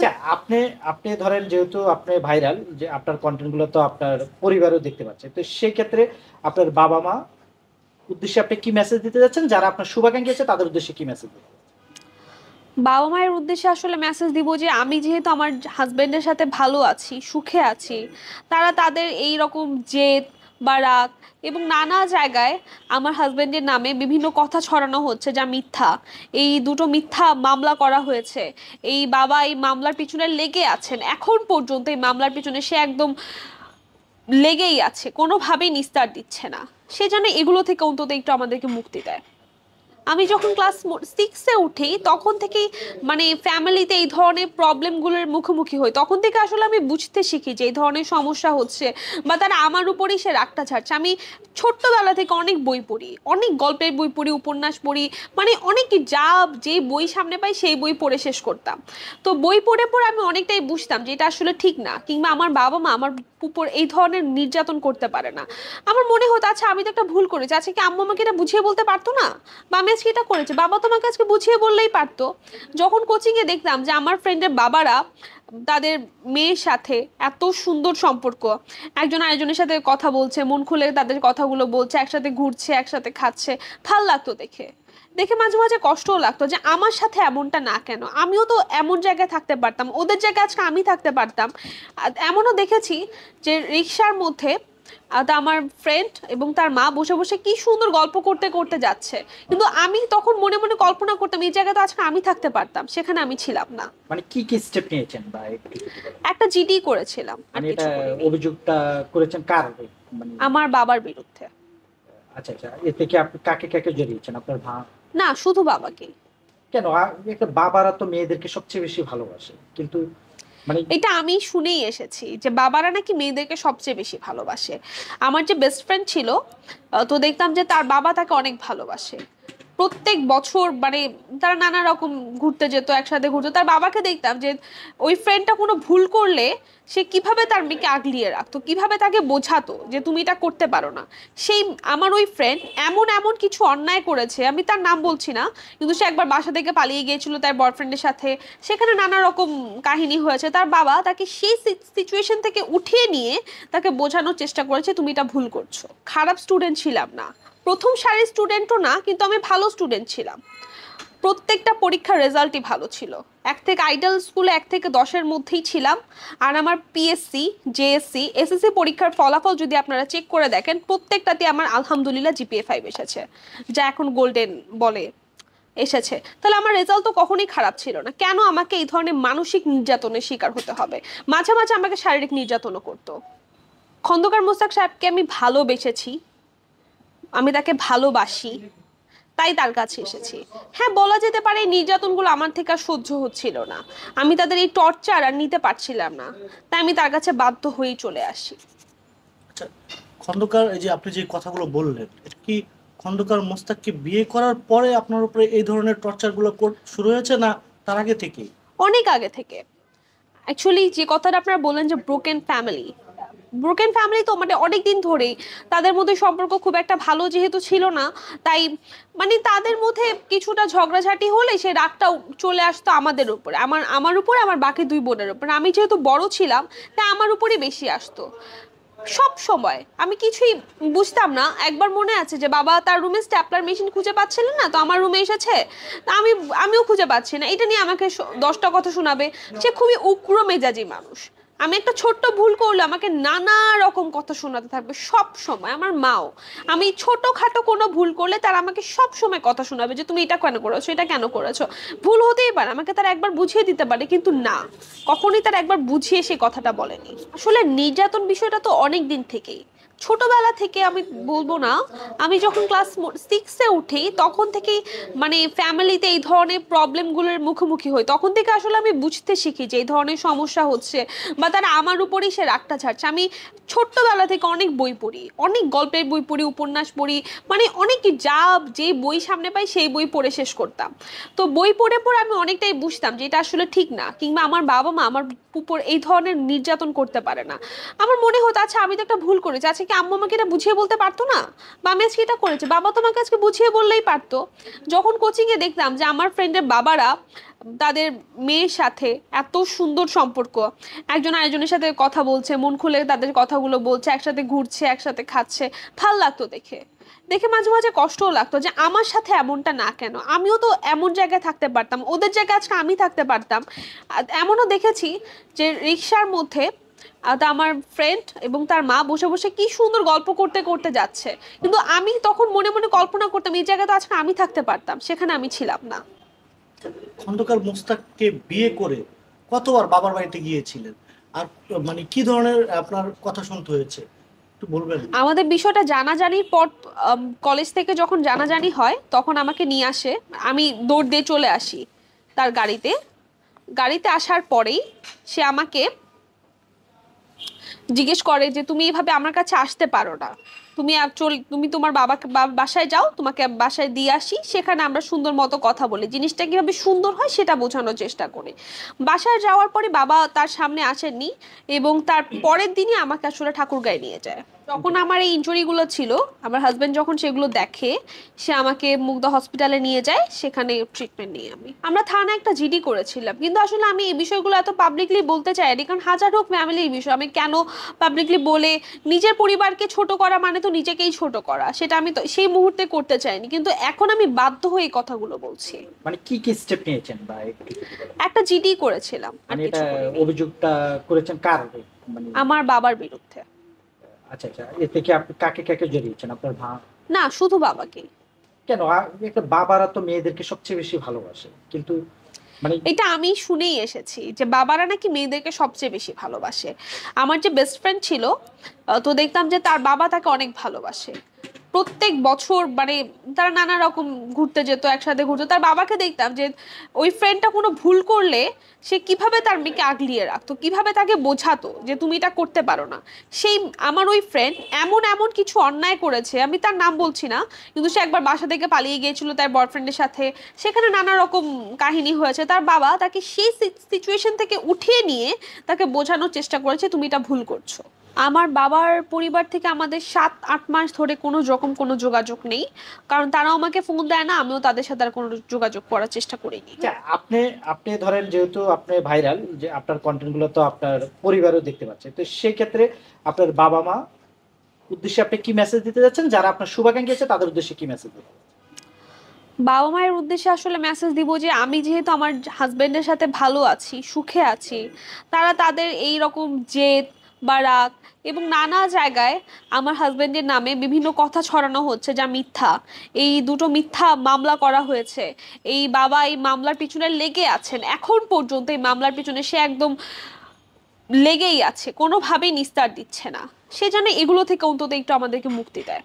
আচ্ছা আপনি আপনি ধরেন যেহেতু আপনি ভাইরাল যে আপনার কন্টেন্টগুলো তো আপনার পরিবারও দেখতে পাচ্ছে তো সেই ক্ষেত্রে আপনার বাবা মা উদ্দেশ্যে আপনি কি মেসেজ দিতে যাচ্ছেন যারা আপনার শুভাকাঙ্ক্ষী আছে তাদের উদ্দেশ্যে কি মেসেজ দিতে বাবা মায়ের উদ্দেশ্যে আসলে মেসেজ দিব যে আমি যেহেতু আমার হাজব্যান্ডের সাথে ভালো আছি সুখে আছি তারা তাদের এই রকম জেদ বারাক এবং নানা জায়গায় আমার হাজব্যান্ডের নামে বিভিন্ন কথা ছড়ানো হচ্ছে যা মিথ্যা এই দুটো মিথ্যা মামলা করা হয়েছে এই বাবা এই মামলার পিছনে লেগে আছেন এখন পর্যন্ত এই মামলার পিছনে সে একদম লেগেই আছে কোনোভাবেই নিস্তার দিচ্ছে না সে যেন এগুলো থেকে অন্তত একটু আমাদেরকে মুক্তি দেয় আমি যখন ক্লাস সিক্সে উঠি তখন থেকেই মানে ফ্যামিলিতে এই ধরনের প্রবলেমগুলোর মুখোমুখি হই তখন থেকে আসলে আমি বুঝতে শিখি যে এই ধরনের সমস্যা হচ্ছে বা তারা আমার উপরেই সে রাগটা ছাড়ছে আমি ছোট্টবেলা থেকে অনেক বই পড়ি অনেক গল্পের বই পড়ি উপন্যাস পড়ি মানে অনেক যা যে বই সামনে পাই সেই বই পড়ে শেষ করতাম তো বই পড়ে পড়ে আমি অনেকটাই বুঝতাম যে এটা আসলে ঠিক না কিংবা আমার বাবা মা আমার উপর এই ধরনের নির্যাতন করতে পারে না আমার মনে হতো আচ্ছা আমি তো একটা ভুল করেছি আচ্ছা কি আম্মু আমাকে এটা বুঝিয়ে বলতে পারতো না বা আমি সেটা করেছে বাবা তোমাকে আজকে বুঝিয়ে বললেই পারতো যখন কোচিংয়ে দেখতাম যে আমার ফ্রেন্ডের বাবারা তাদের মেয়ের সাথে এত সুন্দর সম্পর্ক একজন আরেকজনের সাথে কথা বলছে মন খুলে তাদের কথাগুলো বলছে একসাথে ঘুরছে একসাথে খাচ্ছে ভাল লাগতো দেখে দেখে মাঝে মাঝে কষ্টও লাগতো যে আমার সাথে এমনটা না কেন আমিও তো এমন জায়গায় থাকতে পারতাম ওদের জায়গায় আজকে আমি থাকতে পারতাম এমনও দেখেছি যে রিক্সার মধ্যে আমার ফ্রেন্ড এবং তার মা বসে বসে কি সুন্দর গল্প করতে করতে যাচ্ছে কিন্তু আমি তখন মনে মনে কল্পনা করতাম এই জায়গায় আজকে আমি থাকতে পারতাম সেখানে আমি ছিলাম না মানে কি কি স্টেপ নিয়েছেন একটা জিডি করেছিলাম আর মানে কিছু অভিযোগটা করেছেন কার মানে আমার বাবার বিরুদ্ধে আচ্ছা আচ্ছা এতে কি আপনি কাকে কাকে জড়িয়েছেন আপনার ভা না শুধু বাবাকে কেন একটা বাবারা তো মেয়েদেরকে সবচেয়ে বেশি ভালোবাসে কিন্তু মানে এটা আমি শুনেই এসেছি যে বাবারা নাকি মেয়েদেরকে সবচেয়ে বেশি ভালোবাসে আমার যে বেস্ট ফ্রেন্ড ছিল তো দেখতাম যে তার বাবা তাকে অনেক ভালোবাসে প্রত্যেক বছর মানে তারা নানা রকম ঘুরতে যেত একসাথে ঘুরতো তার বাবাকে দেখতাম যে ওই ফ্রেন্ডটা কোনো ভুল করলে সে কিভাবে তার মেয়েকে আগলিয়ে রাখতো কিভাবে তাকে বোঝাতো যে তুমি এটা করতে পারো না সেই আমার ওই ফ্রেন্ড এমন এমন কিছু অন্যায় করেছে আমি তার নাম বলছি না কিন্তু সে একবার বাসা থেকে পালিয়ে গিয়েছিল তার বয়ফ্রেন্ডের সাথে সেখানে নানা রকম কাহিনী হয়েছে তার বাবা তাকে সেই সিচুয়েশন থেকে উঠিয়ে নিয়ে তাকে বোঝানোর চেষ্টা করেছে তুমি এটা ভুল করছো খারাপ স্টুডেন্ট ছিলাম না প্রথম সারির স্টুডেন্টও না কিন্তু আমি ভালো স্টুডেন্ট ছিলাম প্রত্যেকটা পরীক্ষার রেজাল্টই ভালো ছিল এক থেকে আইডল স্কুলে এক থেকে দশের মধ্যেই ছিলাম আর আমার পিএসসি জেএসসি এসএসসি পরীক্ষার ফলাফল যদি আপনারা চেক করে দেখেন প্রত্যেকটাতে আমার আলহামদুলিল্লাহ জিপিএ ফাইভ এসেছে যা এখন গোল্ডেন বলে এসেছে তাহলে আমার রেজাল্ট তো কখনোই খারাপ ছিল না কেন আমাকে এই ধরনের মানসিক নির্যাতনের শিকার হতে হবে মাঝে মাঝে আমাকে শারীরিক নির্যাতনও করতো খন্দকার মোস্তাক সাহেবকে আমি ভালোবেসেছি আমি তাকে ভালোবাসি তাই তার কাছে এসেছি হ্যাঁ বলা যেতে পারে নির্যাতনগুলো আমার থেকে আর সহ্য হচ্ছিল না আমি তাদের এই টর্চার আর নিতে পারছিলাম না তাই আমি তার কাছে বাধ্য হয়েই চলে আসি আচ্ছা, খন্দকার এই যে আপনি যে কথাগুলো বললেন এটা কি খন্দকার মোস্তাককে বিয়ে করার পরে আপনার উপরে এই ধরনের টর্চারগুলো শুরু হয়েছে না তার আগে থেকে অনেক আগে থেকে অ্যাকচুয়ালি যে কথাটা আপনারা বললেন যে ব্রোকেন ফ্যামিলি ব্রোকেন ফ্যামিলি তো মানে অনেক দিন ধরেই তাদের মধ্যে সম্পর্ক খুব একটা ভালো যেহেতু ছিল না তাই মানে তাদের মধ্যে কিছুটা ঝগড়াঝাটি হলে সে রাগটা চলে আসতো আমাদের উপর আমার আমার উপর আমার বাকি দুই বোনের উপর আমি যেহেতু বড় ছিলাম তাই আমার উপরই বেশি আসতো সব সময় আমি কিছুই বুঝতাম না একবার মনে আছে যে বাবা তার রুমে স্ট্যাপলার মেশিন খুঁজে পাচ্ছিলেন না তো আমার রুমে এসেছে তা আমি আমিও খুঁজে পাচ্ছি না এটা নিয়ে আমাকে দশটা কথা শোনাবে সে খুবই উগ্র মেজাজি মানুষ আমি একটা ছোট্ট ভুল করলে আমাকে নানা রকম কথা শোনাতে থাকবে সব সময় আমার মাও আমি ছোটোখাটো কোনো ভুল করলে তারা আমাকে সব সময় কথা শোনাবে যে তুমি এটা কেন করেছো এটা কেন করেছো ভুল হতেই পারে আমাকে তারা একবার বুঝিয়ে দিতে পারে কিন্তু না কখনই তারা একবার বুঝিয়ে সেই কথাটা বলেনি আসলে নির্যাতন বিষয়টা তো অনেক দিন থেকেই ছোটবেলা থেকে আমি বলবো না আমি যখন ক্লাস সিক্সে উঠি তখন থেকে মানে ফ্যামিলিতে এই ধরনের প্রবলেমগুলোর মুখোমুখি হই তখন থেকে আসলে আমি বুঝতে শিখি যে এই ধরনের সমস্যা হচ্ছে বা তারা আমার উপরেই সে রাগটা ছাড়ছে আমি ছোট্টবেলা থেকে অনেক বই পড়ি অনেক গল্পের বই পড়ি উপন্যাস পড়ি মানে অনেক যা যে বই সামনে পাই সেই বই পড়ে শেষ করতাম তো বই পড়ে পড়ে আমি অনেকটাই বুঝতাম যে এটা আসলে ঠিক না কিংবা আমার বাবা মা আমার উপর এই ধরনের নির্যাতন করতে পারে না আমার মনে হতো আচ্ছা আমি তো একটা ভুল করেছি আচ্ছা কি আম্মু আমাকে এটা বুঝিয়ে বলতে পারতো না বা আমি আজকে এটা করেছি বাবা তোমাকে আজকে বুঝিয়ে বললেই পারতো যখন কোচিংয়ে দেখতাম যে আমার ফ্রেন্ডের বাবারা তাদের মেয়ের সাথে এত সুন্দর সম্পর্ক একজন আরেকজনের সাথে কথা বলছে মন খুলে তাদের কথাগুলো বলছে একসাথে ঘুরছে একসাথে খাচ্ছে ভাল লাগতো দেখে দেখে মাঝে মাঝে কষ্টও লাগতো যে আমার সাথে এমনটা না কেন আমিও তো এমন জায়গায় থাকতে পারতাম ওদের জায়গায় আজকে আমি থাকতে পারতাম এমনও দেখেছি যে রিক্সার মধ্যে তা আমার ফ্রেন্ড এবং তার মা বসে বসে কি সুন্দর গল্প করতে করতে যাচ্ছে কিন্তু আমি তখন মনে মনে কল্পনা করতাম এই জায়গাতে আজকে আমি থাকতে পারতাম সেখানে আমি ছিলাম না খন্দকার মোস্তাককে বিয়ে করে কতবার বাবার বাড়িতে গিয়েছিলেন আর মানে কি ধরনের আপনার কথা শুনতে হয়েছে আমাদের বিষয়টা জানাজানির পর কলেজ থেকে যখন জানাজানি হয় তখন আমাকে নিয়ে আসে আমি দৌড় দিয়ে চলে আসি তার গাড়িতে গাড়িতে আসার পরেই সে আমাকে জিজ্ঞেস করে যে তুমি এইভাবে আমার কাছে আসতে পারো না তুমি চল তুমি তোমার বাবাকে বাসায় যাও তোমাকে বাসায় দিয়ে আসি সেখানে আমরা সুন্দর মতো কথা বলি জিনিসটা কীভাবে সুন্দর হয় সেটা বোঝানোর চেষ্টা করে বাসায় যাওয়ার পরে বাবা তার সামনে আসেননি এবং তার পরের দিনই আমাকে আসলে ঠাকুরগায়ে নিয়ে যায় তখন আমার এই ইঞ্জুরিগুলো ছিল আমার হাজব্যান্ড যখন সেগুলো দেখে সে আমাকে মুগ্ধ হসপিটালে নিয়ে যায় সেখানে ট্রিটমেন্ট নিয়ে আমি আমরা থানা একটা জিডি করেছিলাম কিন্তু আসলে আমি এই বিষয়গুলো এত পাবলিকলি বলতে চাইনি কারণ হাজার হোক ফ্যামিলির বিষয় আমি কেন পাবলিকলি বলে নিজের পরিবারকে ছোট করা মানে তো নিজেকেই ছোট করা সেটা আমি তো সেই মুহূর্তে করতে চাইনি কিন্তু এখন আমি বাধ্য হয়ে এই কথাগুলো বলছি মানে কি কি স্টেপ নিয়েছেন ভাই একটা জিডি করেছিলাম মানে এটা অভিযোগটা করেছেন কার মানে আমার বাবার বিরুদ্ধে আচ্ছা আচ্ছা এতে কি আপনি কাকে কাকে জড়িয়েছেন আপনার ভা না শুধু বাবাকে কেন একটা বাবারা তো মেয়েদেরকে সবচেয়ে বেশি ভালোবাসে কিন্তু মানে এটা আমি শুনেই এসেছি যে বাবারা নাকি মেয়েদেরকে সবচেয়ে বেশি ভালোবাসে আমার যে বেস্ট ফ্রেন্ড ছিল তো দেখতাম যে তার বাবা তাকে অনেক ভালোবাসে প্রত্যেক বছর মানে তারা নানা রকম ঘুরতে যেত একসাথে ঘুরতো তার বাবাকে দেখতাম যে ওই ফ্রেন্ডটা কোনো ভুল করলে সে কিভাবে তার মেয়েকে আগলিয়ে রাখতো কিভাবে তাকে বোঝাতো যে তুমি এটা করতে পারো না সেই আমার ওই ফ্রেন্ড এমন এমন কিছু অন্যায় করেছে আমি তার নাম বলছি না কিন্তু সে একবার বাসা থেকে পালিয়ে গিয়েছিল তার বয়ফ্রেন্ডের সাথে সেখানে নানা রকম কাহিনী হয়েছে তার বাবা তাকে সেই সিচুয়েশন থেকে উঠিয়ে নিয়ে তাকে বোঝানোর চেষ্টা করেছে তুমি এটা ভুল করছো আমার বাবার পরিবার থেকে আমাদের সাত আট মাস ধরে কোনো রকম কোনো যোগাযোগ নেই কারণ তারাও আমাকে ফোন দেয় না আমিও তাদের সাথে আর কোনো যোগাযোগ করার চেষ্টা করিনি আচ্ছা, আপনি আপনি ধরেন যেহেতু আপনি ভাইরাল যে আপনার কন্টেন্টগুলো তো আপনার পরিবারও দেখতে পাচ্ছে তো সেই ক্ষেত্রে আপনার বাবা মা উদ্দেশ্যে আপনি কি মেসেজ দিতে যাচ্ছেন যারা আপনার শুভাকাঙ্ক্ষী আছে তাদের উদ্দেশ্যে কি মেসেজ দিতে বাবা মায়ের উদ্দেশ্যে আসলে মেসেজ দিব যে আমি যেহেতু আমার হাজব্যান্ডের সাথে ভালো আছি সুখে আছি তারা তাদের এই রকম জেদ বারাক এবং নানা জায়গায় আমার হাজব্যান্ডের নামে বিভিন্ন কথা ছড়ানো হচ্ছে যা মিথ্যা এই দুটো মিথ্যা মামলা করা হয়েছে এই বাবা এই মামলার পিছনে লেগে আছেন এখন পর্যন্ত এই মামলার পিছনে সে একদম লেগেই আছে কোনোভাবেই নিস্তার দিচ্ছে না সে যেন এগুলো থেকে অন্তত একটু আমাদেরকে মুক্তি দেয়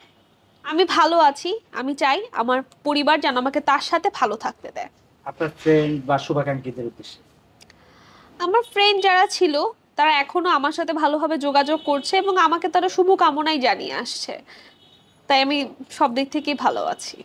আমি ভালো আছি আমি চাই আমার পরিবার যেন আমাকে তার সাথে ভালো থাকতে দেয় আপনার ফ্রেন্ড বা শুভাকাঙ্ক্ষীদের উদ্দেশ্যে আমার ফ্রেন্ড যারা ছিল তারা এখনও আমার সাথে ভালোভাবে যোগাযোগ করছে এবং আমাকে তারা শুভকামনাই জানিয়ে আসছে তাই আমি সব দিক থেকেই ভালো আছি